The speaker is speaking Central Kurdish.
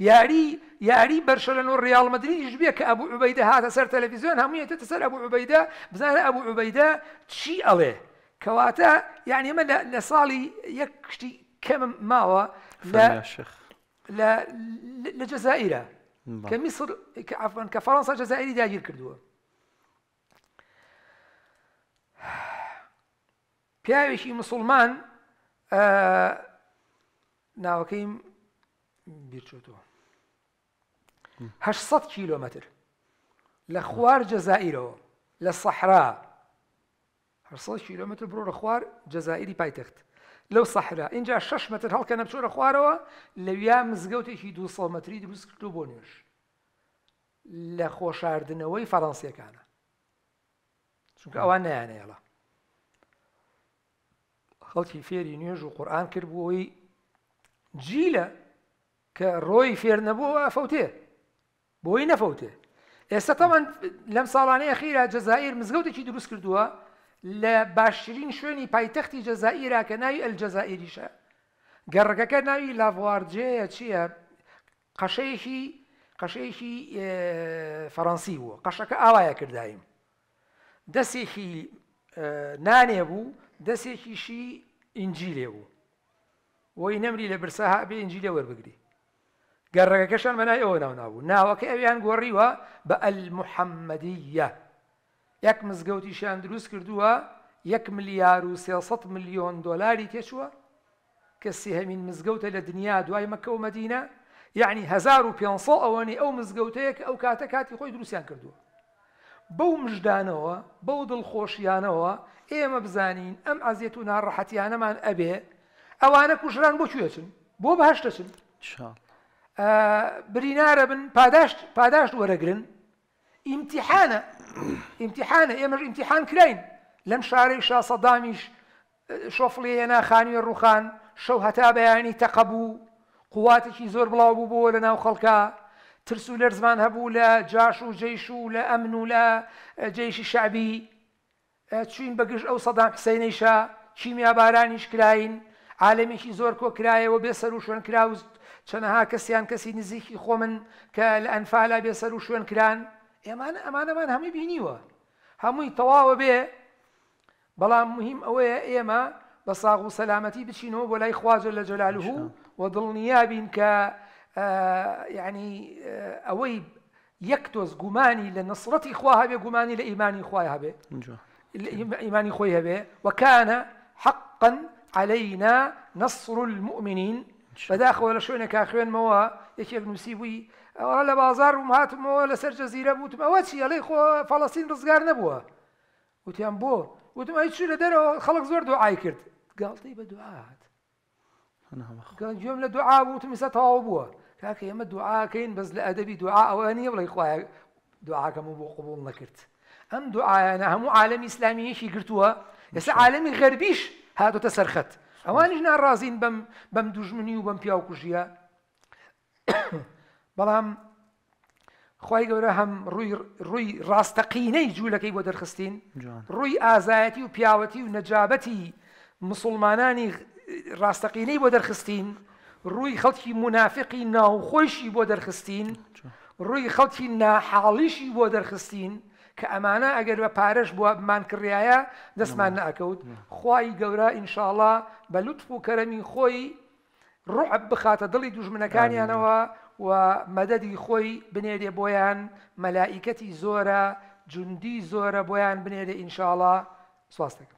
ياري ياري برشلونه لە مدريد ايش مدرری ابو عبيده هذا سر تلفزيون هم يتسال ابو عبيده ئەبوو عوبەیدا ابو عبيده عوبەیدا عليه كواتا يعني یعنی ئمە لە ساڵی یەک کشتی کەم ماوە لە لا کە كمصر عفوا كفرنسا فەڕەنسا جەزائری داگیر کردووە پیاوێکی مسلمان ناوەکەیم بیرچۆتەوە 800 کیلۆمەتر لە خوار جەزائیرەوە لە سەحرا 800 کیلۆمتر بڕۆ لە خوار جەزائری پایتەخت لەو سەحرا اینجا 6 متر هەڵکە نەچۆرە خوارەوە لەویا مزگەوتێکی 200 متری دروست کردو بۆ نوێش لە خۆشاردنەوەی فەڕەنسیەکانە چونکە ئەوان نیانێڵە خەڵکی فێری نوێژ و قورآان کرد بووەوەی جیلە کە ڕۆی فێر نەبووە فەوتێ بۆی نەفەوتێ ئێستا تەمان لەم ساڵانەیە خیرا جەزائیر مزگەوتێکی دروست کردووە لە باشترین شوێنی پایتەختی جەزائیرا کە ناوی ئەلجەزائریشە گەڕگەکە ناوی لاڤواردجەیە چییە قەشەیەکی قەشەیەکی فەڕەنسی بووە قەشەکە ئاوایە کردایم دەستێکی نانێ بوو دەستێکیشی ئینجیلێ بوو وەی نەمری لە برسەها بێ ئینجیلە وەربگری گەڕێگەکەشان مەنای ئەوە ناو نابوو ناوەکە ئەویان گۆڕیوە بە ئەل محەممەدیە یەک مزگەوتیشیان دروست کردووە یەک ملیار و 300 میلیۆن دۆلاری تێچووە کەسی هەمین مزگەوتە لە دنیا دوای مەکە و مەدینە یعنی 1500 ئەوەنی ئەو مزگەوتەیەک ئەو کاتە کاتی خۆی دروستیان کردووە بەو مژدانەوە بەو دڵخۆشیانەوە ئێمە بزانین ئەم ئازیێت و ناڕەحەتیانەمان ئەبێ ئەوانە کوژران بۆ کوێچن بۆ بەهشتەچن شڵ برینارە بن پاداشت پاداشت وەرەگرن ئیمتیحانە ئیمتیحانە ئێمەش ئیمتیحان کراین لەم شارەی شا سەدامیش شۆفڵی هێنا خانوێ ڕوخان شەو هەتا بەیانی تەقەبوو قواتێکی زۆر بڵاو بوو بۆ لە ناو خەڵکە ترس و لەرزمان هەبوو لە جاش و جێش و لە ئەمن و لە جێشی شعبی چین بەگشت ئەو سەدام حسینەیشە کیمیا بارانیش کراین عالمێکی زۆر کۆکرایەوە بێسەر و شوێن کراوست شنها كسيان كسي نزیکی خومن من کە لە ئەنفالا بێسەر و شوێن کران ئێمانە ئەمانەمان هەمووی بینیوە تواو به بلا مهم ئەوەیە يا بە ساغ سلامتي سەلامەتی بچینەوە بۆ لای خوازۆ لە جەلالوه و دڵنیابین کە آه، یعنی آه، ئەوەی یەک تۆز گومانی لە نسرەتی خوا هەبێ گومانی لە به خوای هەبێ حقا علينا نصر المؤمنين بەداخەوە لە شوێنێک کا خوێنمەوە یەکێک نووسی بووی ئەوە لە بازار وم هاتمەوە لەسەر جەزیرە بوتم ئەوە چی ئەڵی خۆ فەڵەسین ڕزگار نەبووە وتیان بۆ وتم ئەی چی لە دەرەوە خەڵک زۆر دوعای کرد گاڵتەی بە دوعات گوێم لە دوعا بوتم ئستا تەواو بووە کاکە ئێمە دوعاکەین بەس لە ئەدەبی دوعا ئەوە دعاء بڵی بو قبول نكرت ام دعاء انا هم عالم اسلامي شي گرتووە لەسە عالم غربيش هاتوتە تسرخت ئەوانش ناڕازین بەم بەم دوژمنی و بەم پیاوکوژیە بەڵام خی گەورە هەم ڕووی ڕاستەقینەی جوولەکەی بۆ دەرخستین ڕووی ئازایەتی و پیاوەتی و نەجابەتی مسلمانانی ڕاستەقینەی بۆ دەرخستین ڕووی خەڵکی منافقی ناوخۆشی بۆ دەرخستین ڕووی خەڵکی ناحاڵیشی بۆ دەرخستین کە ئەمانە ئەگەر بە پارەش بوومان کڕایە دەستمان ناکەوت خی گەورە ئینشاءڵا بە لوتف و کەرەمی خۆی ڕعب بخاتە دڵی دوژمنەکانیانەوە و مەدەدی خۆی بنێرێ بۆیان مەلائیکەتی زۆرە جوندی زۆرە بۆیان بنێرێ ئینشاءڵا سواستەکە.